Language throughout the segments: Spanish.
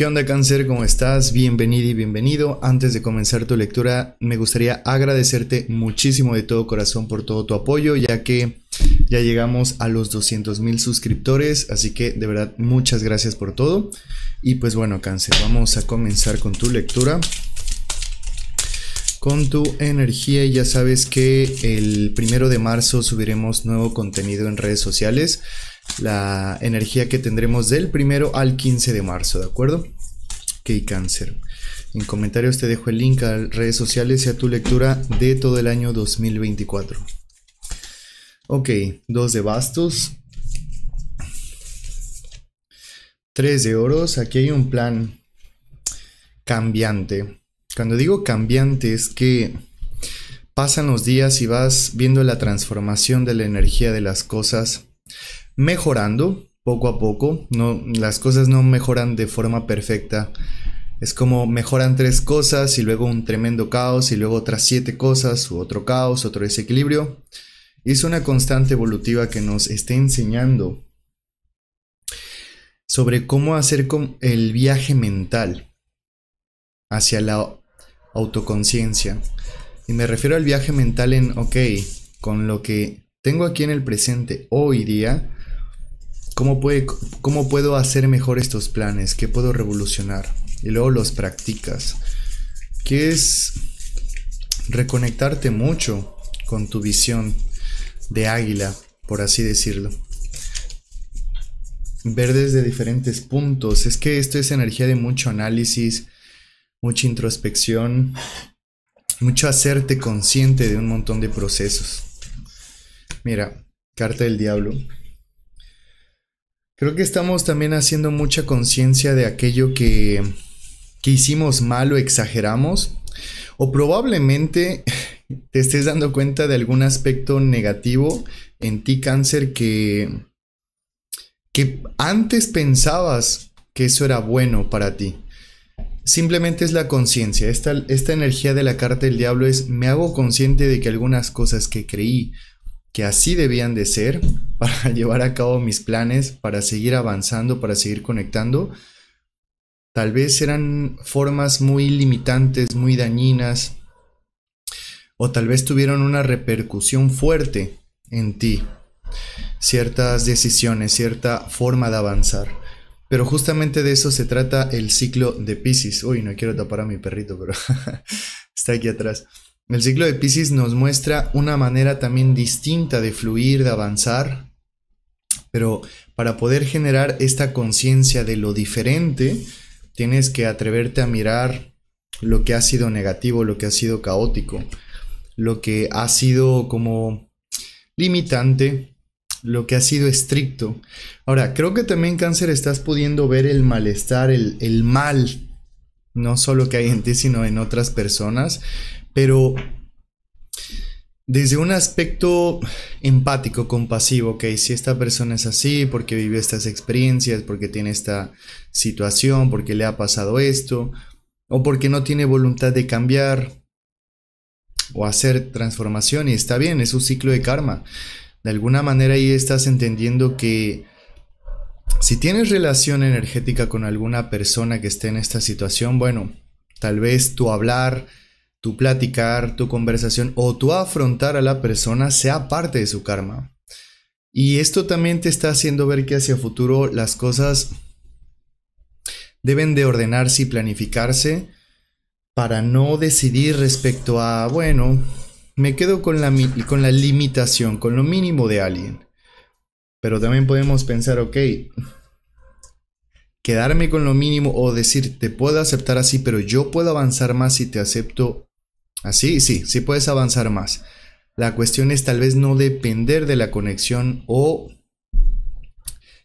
¿Qué onda cáncer? ¿Cómo estás? Bienvenido y bienvenido. Antes de comenzar tu lectura, me gustaría agradecerte muchísimo de todo corazón por todo tu apoyo, ya que ya llegamos a los 200 mil suscriptores, así que de verdad muchas gracias por todo. Y pues bueno cáncer, vamos a comenzar con tu lectura con tu energía ya sabes que el primero de marzo subiremos nuevo contenido en redes sociales. La energía que tendremos del primero al 15 de marzo, ¿de acuerdo? hay cáncer. En comentarios te dejo el link a redes sociales y a tu lectura de todo el año 2024. Ok, dos de bastos. Tres de oros. Aquí hay un plan cambiante. Cuando digo cambiante es que pasan los días y vas viendo la transformación de la energía de las cosas mejorando poco a poco. No, las cosas no mejoran de forma perfecta. Es como mejoran tres cosas y luego un tremendo caos y luego otras siete cosas, u otro caos, otro desequilibrio. es una constante evolutiva que nos está enseñando sobre cómo hacer con el viaje mental hacia la autoconciencia. Y me refiero al viaje mental en, ok, con lo que tengo aquí en el presente hoy día, ¿cómo, puede, cómo puedo hacer mejor estos planes? ¿Qué puedo revolucionar? Y luego los practicas. Que es reconectarte mucho con tu visión de águila, por así decirlo. Ver desde diferentes puntos. Es que esto es energía de mucho análisis mucha introspección, mucho hacerte consciente de un montón de procesos. Mira, carta del diablo. Creo que estamos también haciendo mucha conciencia de aquello que, que hicimos mal o exageramos. O probablemente te estés dando cuenta de algún aspecto negativo en ti, cáncer, que, que antes pensabas que eso era bueno para ti. Simplemente es la conciencia. Esta, esta energía de la carta del diablo es me hago consciente de que algunas cosas que creí que así debían de ser para llevar a cabo mis planes, para seguir avanzando, para seguir conectando, tal vez eran formas muy limitantes, muy dañinas, o tal vez tuvieron una repercusión fuerte en ti, ciertas decisiones, cierta forma de avanzar. Pero justamente de eso se trata el ciclo de Pisces. Uy, no quiero tapar a mi perrito, pero está aquí atrás. El ciclo de Pisces nos muestra una manera también distinta de fluir, de avanzar, pero para poder generar esta conciencia de lo diferente, tienes que atreverte a mirar lo que ha sido negativo, lo que ha sido caótico, lo que ha sido como limitante, lo que ha sido estricto. Ahora, creo que también cáncer estás pudiendo ver el malestar, el, el mal, no solo que hay en ti, sino en otras personas, pero desde un aspecto empático, compasivo, ok, si esta persona es así, porque vivió estas experiencias, porque tiene esta situación, porque le ha pasado esto, o porque no tiene voluntad de cambiar o hacer transformación, y está bien, es un ciclo de karma de alguna manera ahí estás entendiendo que si tienes relación energética con alguna persona que esté en esta situación, bueno, tal vez tu hablar, tu platicar, tu conversación o tu afrontar a la persona sea parte de su karma. Y esto también te está haciendo ver que hacia futuro las cosas deben de ordenarse y planificarse para no decidir respecto a, bueno, me quedo con la, con la limitación, con lo mínimo de alguien. Pero también podemos pensar, ok, quedarme con lo mínimo o decir, te puedo aceptar así, pero yo puedo avanzar más si te acepto así. Sí, sí puedes avanzar más. La cuestión es tal vez no depender de la conexión o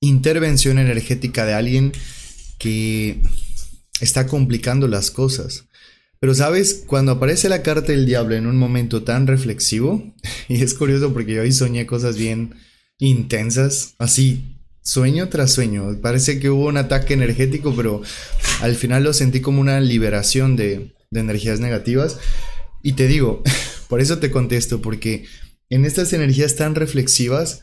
intervención energética de alguien que está complicando las cosas. Pero sabes, cuando aparece la carta del diablo en un momento tan reflexivo, y es curioso porque yo hoy soñé cosas bien intensas, así, sueño tras sueño, parece que hubo un ataque energético, pero al final lo sentí como una liberación de, de energías negativas. Y te digo, por eso te contesto, porque en estas energías tan reflexivas,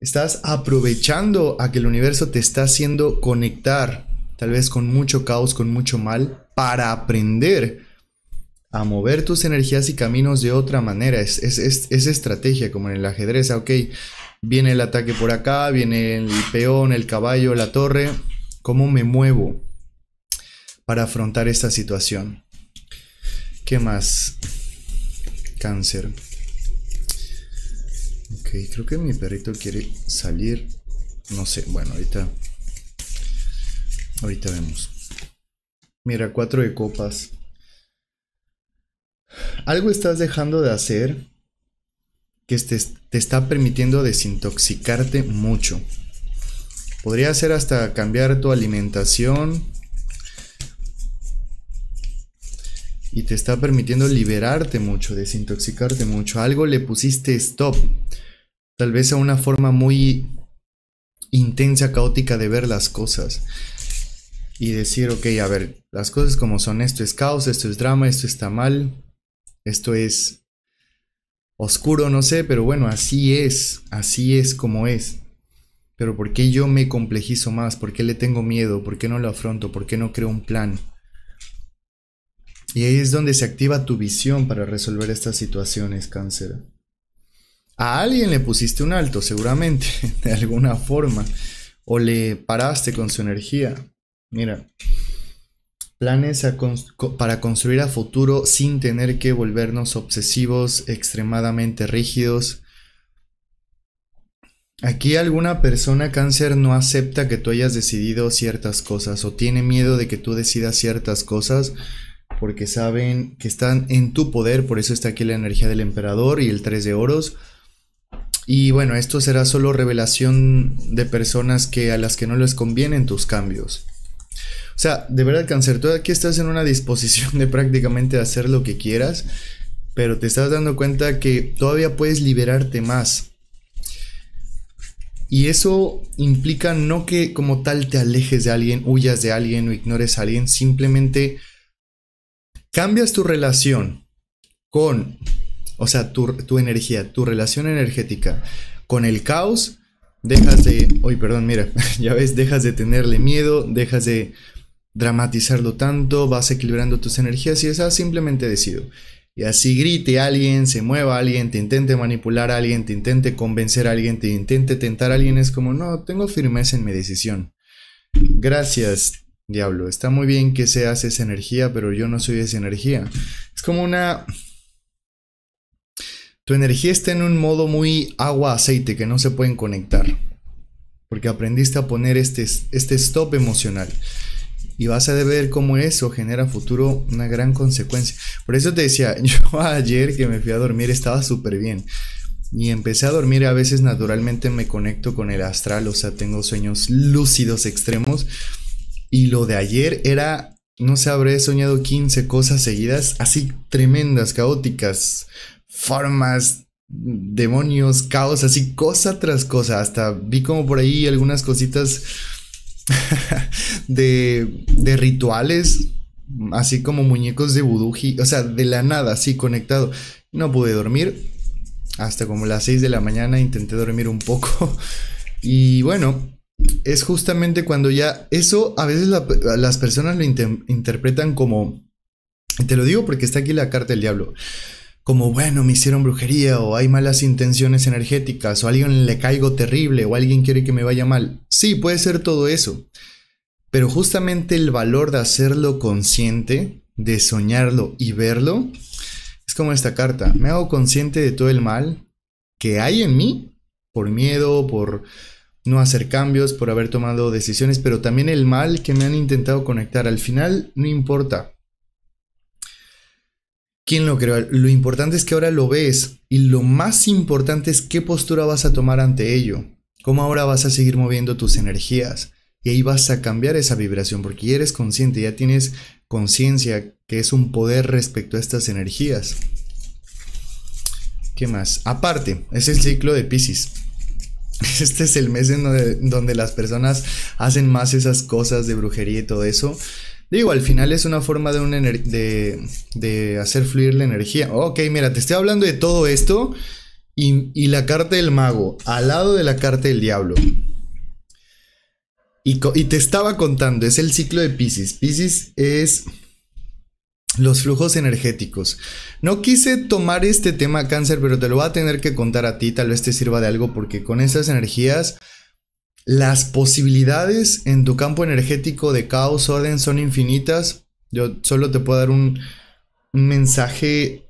estás aprovechando a que el universo te está haciendo conectar, tal vez con mucho caos, con mucho mal, para aprender a mover tus energías y caminos de otra manera. Es, es, estrategia, como en el ajedrez. Ah, ok, viene el ataque por acá, viene el peón, el caballo, la torre. ¿Cómo me muevo para afrontar esta situación? ¿Qué más? Cáncer. Ok, creo que mi perrito quiere salir. No sé, bueno, ahorita. Ahorita vemos. Mira, cuatro de copas algo estás dejando de hacer que te, está permitiendo desintoxicarte mucho. Podría ser hasta cambiar tu alimentación y te está permitiendo liberarte mucho, desintoxicarte mucho. algo le pusiste stop, tal vez a una forma muy intensa, caótica de ver las cosas y decir, ok, a ver, las cosas como son, esto es caos, esto es drama, esto está mal, esto es oscuro, no sé, pero bueno, así es, así es como es. Pero ¿por qué yo me complejizo más? ¿Por qué le tengo miedo? ¿Por qué no lo afronto? ¿Por qué no creo un plan? Y ahí es donde se activa tu visión para resolver estas situaciones, cáncer. A alguien le pusiste un alto, seguramente, de alguna forma, o le paraste con su energía. Mira, Planes para construir a futuro sin tener que volvernos obsesivos, extremadamente rígidos. Aquí alguna persona cáncer no acepta que tú hayas decidido ciertas cosas o tiene miedo de que tú decidas ciertas cosas porque saben que están en tu poder, por eso está aquí la energía del emperador y el 3 de oros. Y bueno, esto será solo revelación de personas que a las que no les convienen tus cambios. O sea, de verdad, cáncer, tú aquí estás en una disposición de prácticamente hacer lo que quieras, pero te estás dando cuenta que todavía puedes liberarte más. Y eso implica no que como tal te alejes de alguien, huyas de alguien o ignores a alguien, simplemente cambias tu relación con, o sea, tu, energía, tu relación energética con el caos, dejas de, uy, perdón, mira, ya ves, dejas de tenerle miedo, dejas de dramatizarlo tanto, vas equilibrando tus energías y esa simplemente decido. Y así grite alguien, se mueva alguien, te intente manipular a alguien, te intente convencer a alguien, te intente tentar a alguien, es como, no, tengo firmeza en mi decisión. Gracias, diablo. Está muy bien que seas esa energía, pero yo no soy esa energía. Es como una... Tu energía está en un modo muy agua-aceite que no se pueden conectar. Porque aprendiste a poner este, este stop emocional. Y vas a ver cómo eso genera futuro una gran consecuencia. Por eso te decía, yo ayer que me fui a dormir estaba súper bien. Y empecé a dormir, a veces naturalmente me conecto con el astral, o sea, tengo sueños lúcidos extremos. Y lo de ayer era, no sé, habré soñado 15 cosas seguidas, así tremendas, caóticas, formas, demonios, caos, así cosa tras cosa. Hasta vi como por ahí algunas cositas de, rituales, así como muñecos de vudú, o sea, de la nada, así conectado. No pude dormir, hasta como las 6 de la mañana intenté dormir un poco. Y bueno, es justamente cuando ya eso a veces las personas lo interpretan como... Te lo digo porque está aquí la carta del diablo como, bueno, me hicieron brujería o hay malas intenciones energéticas o a alguien le caigo terrible o alguien quiere que me vaya mal. Sí, puede ser todo eso. Pero justamente el valor de hacerlo consciente, de soñarlo y verlo, es como esta carta. Me hago consciente de todo el mal que hay en mí por miedo, por no hacer cambios, por haber tomado decisiones, pero también el mal que me han intentado conectar. Al final, no importa. ¿Quién lo creó? Lo importante es que ahora lo ves y lo más importante es qué postura vas a tomar ante ello. Cómo ahora vas a seguir moviendo tus energías y ahí vas a cambiar esa vibración porque ya eres consciente, ya tienes conciencia que es un poder respecto a estas energías. ¿Qué más? Aparte, es el ciclo de Pisces. Este es el mes en donde, donde las personas hacen más esas cosas de brujería y todo eso. Digo, al final es una forma de, hacer fluir la energía. Ok, mira, te estoy hablando de todo esto y, la carta del mago, al lado de la carta del diablo. Y, y, te estaba contando, es el ciclo de Pisces. Pisces es los flujos energéticos. No quise tomar este tema cáncer, pero te lo voy a tener que contar a ti, tal vez te sirva de algo, porque con esas energías las posibilidades en tu campo energético de caos, orden son infinitas. Yo solo te puedo dar un, mensaje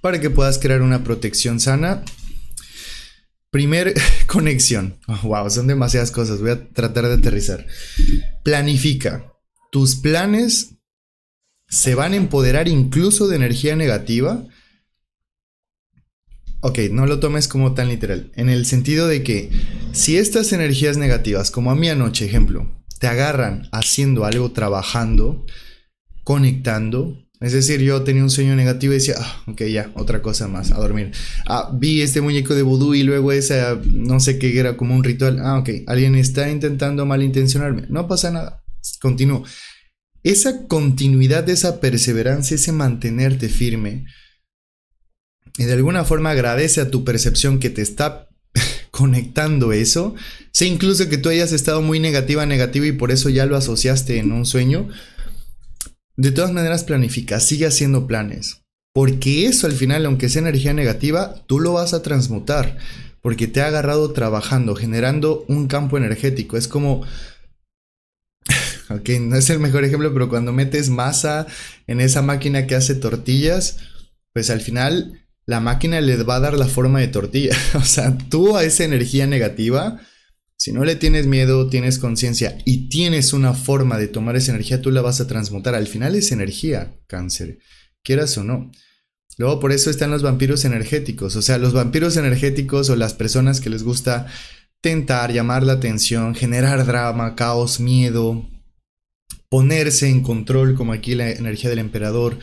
para que puedas crear una protección sana. Primer conexión. wow, son demasiadas cosas. Voy a tratar de aterrizar. Planifica. Tus planes se van a empoderar incluso de energía negativa Ok, no lo tomes como tan literal. En el sentido de que si estas energías negativas, como a mí anoche, ejemplo, te agarran haciendo algo, trabajando, conectando, es decir, yo tenía un sueño negativo y decía, ah, ok, ya, otra cosa más, a dormir. Ah, vi este muñeco de vudú y luego esa, no sé qué era, como un ritual. Ah, ok, alguien está intentando malintencionarme. No pasa nada, continúo. Esa continuidad, esa perseverancia, ese mantenerte firme, y de alguna forma agradece a tu percepción que te está conectando eso, sé incluso que tú hayas estado muy negativa, negativa y por eso ya lo asociaste en un sueño, de todas maneras planifica, sigue haciendo planes, porque eso al final, aunque sea energía negativa, tú lo vas a transmutar, porque te ha agarrado trabajando, generando un campo energético, es como... ok, no es el mejor ejemplo, pero cuando metes masa en esa máquina que hace tortillas, pues al final la máquina les va a dar la forma de tortilla. O sea, tú a esa energía negativa, si no le tienes miedo, tienes conciencia y tienes una forma de tomar esa energía, tú la vas a transmutar. Al final es energía, cáncer, quieras o no. Luego por eso están los vampiros energéticos. O sea, los vampiros energéticos o las personas que les gusta tentar, llamar la atención, generar drama, caos, miedo, ponerse en control como aquí la energía del emperador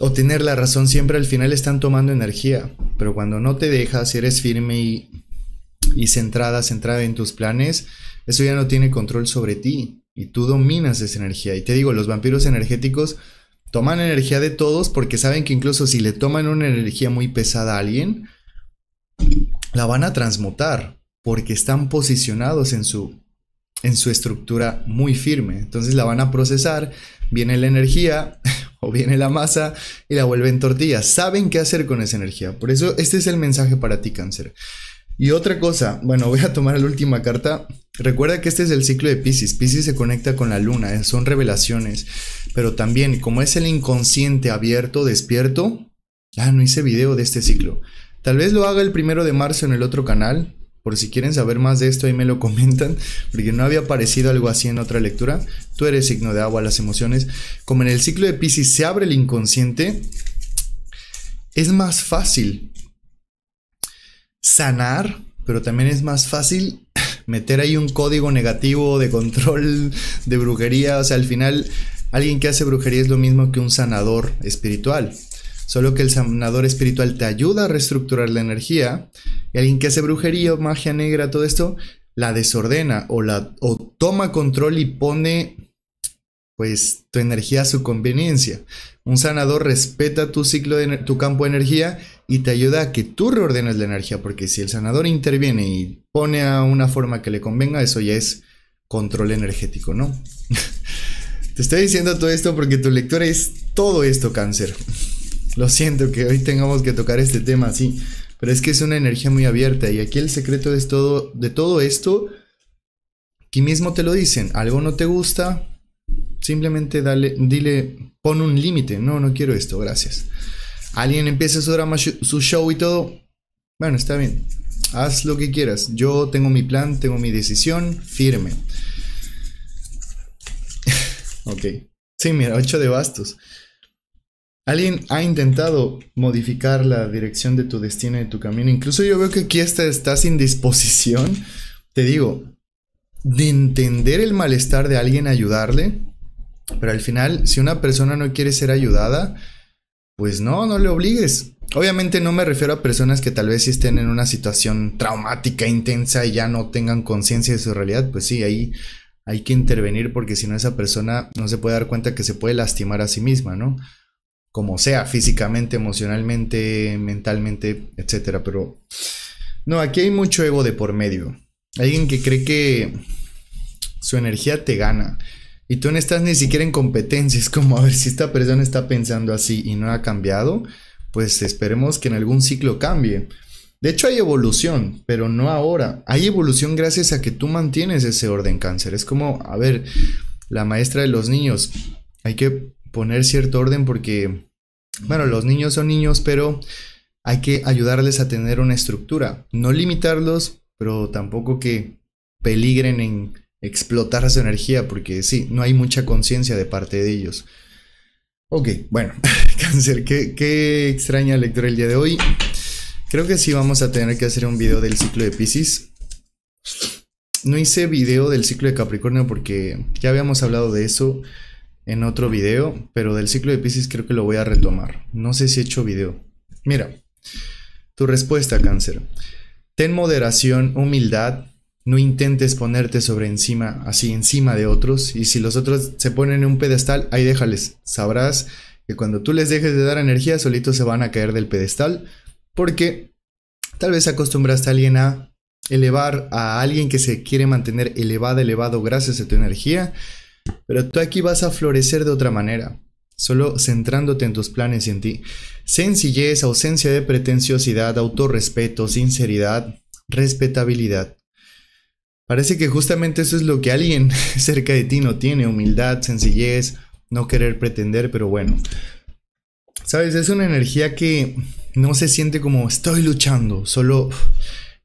o tener la razón siempre al final están tomando energía. Pero cuando no te dejas, Y eres firme y, y centrada, centrada en tus planes, eso ya no tiene control sobre ti. Y tú dominas esa energía. Y te digo, los vampiros energéticos toman energía de todos porque saben que incluso si le toman una energía muy pesada a alguien, la van a transmutar porque están posicionados en su en su estructura muy firme. Entonces la van a procesar, viene la energía, o viene la masa y la vuelven tortillas. Saben qué hacer con esa energía. Por eso este es el mensaje para ti, cáncer. Y otra cosa, bueno, voy a tomar la última carta. Recuerda que este es el ciclo de Pisces. Pisces se conecta con la luna, eh, son revelaciones. Pero también, como es el inconsciente abierto, despierto, ah, no hice video de este ciclo. Tal vez lo haga el primero de marzo en el otro canal, por si quieren saber más de esto, ahí me lo comentan, porque no había aparecido algo así en otra lectura. Tú eres signo de agua, las emociones. Como en el ciclo de Pisces se abre el inconsciente, es más fácil sanar, pero también es más fácil meter ahí un código negativo de control, de brujería. O sea, al final, alguien que hace brujería es lo mismo que un sanador espiritual. Solo que el sanador espiritual te ayuda a reestructurar la energía. Y alguien que hace brujería, magia negra, todo esto, la desordena o, la, toma control y pone pues tu energía a su conveniencia. Un sanador respeta tu ciclo de tu campo de energía y te ayuda a que tú reordenes la energía, porque si el sanador interviene y pone a una forma que le convenga, eso ya es control energético, ¿no? te estoy diciendo todo esto porque tu lectura es todo esto cáncer. Lo siento que hoy tengamos que tocar este tema así, pero es que es una energía muy abierta y aquí el secreto es todo, de todo esto, aquí mismo te lo dicen, algo no te gusta, simplemente dale, dile, pon un límite, no, no quiero esto, gracias. Alguien empieza su drama, su show y todo, bueno, está bien, haz lo que quieras, yo tengo mi plan, tengo mi decisión firme. ok, sí, mira, 8 de bastos. ¿Alguien ha intentado modificar la dirección de tu destino y de tu camino? Incluso yo veo que aquí está, estás sin disposición, te digo, de entender el malestar de alguien, ayudarle. Pero al final, si una persona no quiere ser ayudada, pues no, no le obligues. Obviamente no me refiero a personas que tal vez estén en una situación traumática, intensa y ya no tengan conciencia de su realidad. Pues sí, ahí hay que intervenir porque si no esa persona no se puede dar cuenta que se puede lastimar a sí misma, ¿no? como sea, físicamente, emocionalmente, mentalmente, etcétera. Pero no, aquí hay mucho ego de por medio. Alguien que cree que su energía te gana. Y tú no estás ni siquiera en competencia. Es como a ver si esta persona está pensando así y no ha cambiado. Pues esperemos que en algún ciclo cambie. De hecho hay evolución, pero no ahora. Hay evolución gracias a que tú mantienes ese orden cáncer. Es como, a ver, la maestra de los niños. Hay que poner cierto orden porque bueno, los niños son niños, pero hay que ayudarles a tener una estructura, no limitarlos, pero tampoco que peligren en explotar su energía, porque sí, no hay mucha conciencia de parte de ellos. Ok, bueno, cáncer, ¿qué, qué, extraña lectura el día de hoy. Creo que sí vamos a tener que hacer un video del ciclo de Pisces. No hice video del ciclo de Capricornio porque ya habíamos hablado de eso en otro video, pero del ciclo de Pisces creo que lo voy a retomar. No sé si he hecho video. Mira, tu respuesta, cáncer. Ten moderación, humildad, no intentes ponerte sobre encima, así encima de otros, y si los otros se ponen en un pedestal, ahí déjales. Sabrás que cuando tú les dejes de dar energía, solitos se van a caer del pedestal, porque tal vez acostumbraste a alguien a elevar a alguien que se quiere mantener elevado, elevado gracias a tu energía, pero tú aquí vas a florecer de otra manera, solo centrándote en tus planes y en ti. Sencillez, ausencia de pretenciosidad, autorrespeto, sinceridad, respetabilidad. Parece que justamente eso es lo que alguien cerca de ti no tiene, humildad, sencillez, no querer pretender, pero bueno. Sabes, es una energía que no se siente como estoy luchando, solo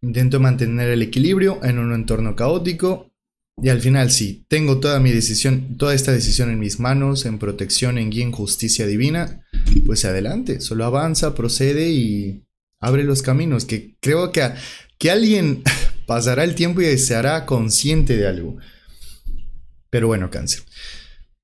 intento mantener el equilibrio en un entorno caótico y al final si tengo toda mi decisión, toda esta decisión en mis manos, en protección, en guía, en justicia divina, pues adelante, solo avanza, procede y abre los caminos, que creo que, que alguien pasará el tiempo y se hará consciente de algo. Pero bueno, cáncer.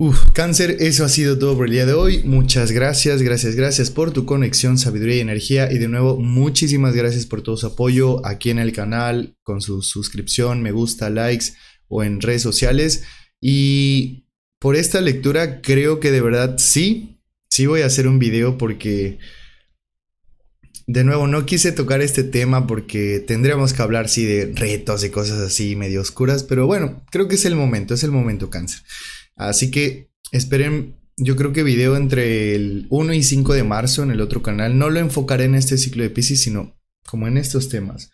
Uf, cáncer, eso ha sido todo por el día de hoy. Muchas gracias, gracias, gracias por tu conexión, sabiduría y energía. Y de nuevo, muchísimas gracias por todo su apoyo aquí en el canal, con su suscripción, me gusta, likes o en redes sociales. Y por esta lectura creo que de verdad sí, sí voy a hacer un video porque... De nuevo, no quise tocar este tema porque tendríamos que hablar, sí, de retos y cosas así medio oscuras, pero bueno, creo que es el momento, es el momento cáncer. Así que esperen, yo creo que video entre el 1 y 5 de marzo en el otro canal. No lo enfocaré en este ciclo de Pisces, sino como en estos temas.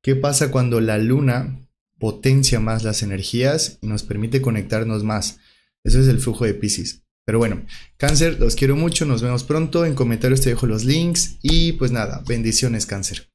¿Qué pasa cuando la luna potencia más las energías y nos permite conectarnos más. Eso es el flujo de Pisces. Pero bueno, cáncer, los quiero mucho, nos vemos pronto, en comentarios te dejo los links y pues nada, bendiciones cáncer.